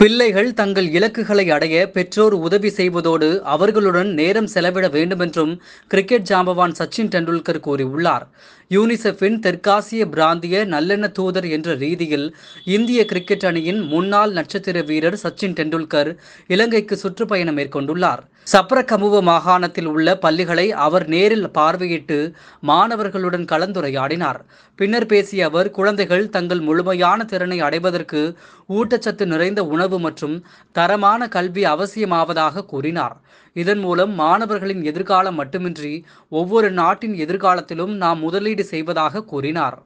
பிள்ளைகள் தங்கள் இலக்குகளை அடைய பெற்றோர் உதவி செய்வதோடு அவர்களுடன் நேரம் செலவிட வேண்டுமென்றும் கிரிக்கெட் ஜாம்பவான் சச்சின் டெண்டுல்கர் கூறியுள்ளார் யூனிசெஃபின் தெற்காசிய பிராந்திய நல்லெண்ண தூதர் என்ற ரீதியில் இந்திய கிரிக்கெட் அணியின் முன்னாள் நட்சத்திர வீரர் சச்சின் டெண்டுல்கர் இலங்கைக்கு சுற்றுப்பயணம் மேற்கொண்டுள்ளார் சப்ரகமுவ மாகாணத்தில் உள்ள பள்ளிகளை அவர் நேரில் பார்வையிட்டு மாணவர்களுடன் கலந்துரையாடினார் பின்னர் பேசிய அவர் குழந்தைகள் தங்கள் முழுமையான திறனை அடைவதற்கு ஊட்டச்சத்து நிறைந்த உணவு அளவு மற்றும் தரமான கல்வி அவசியமாவதாக கூறினார் இதன் மூலம் மாணவர்களின் எதிர்காலம் மட்டுமின்றி ஒவ்வொரு நாட்டின் எதிர்காலத்திலும் நாம் முதலீடு செய்வதாக கூறினார்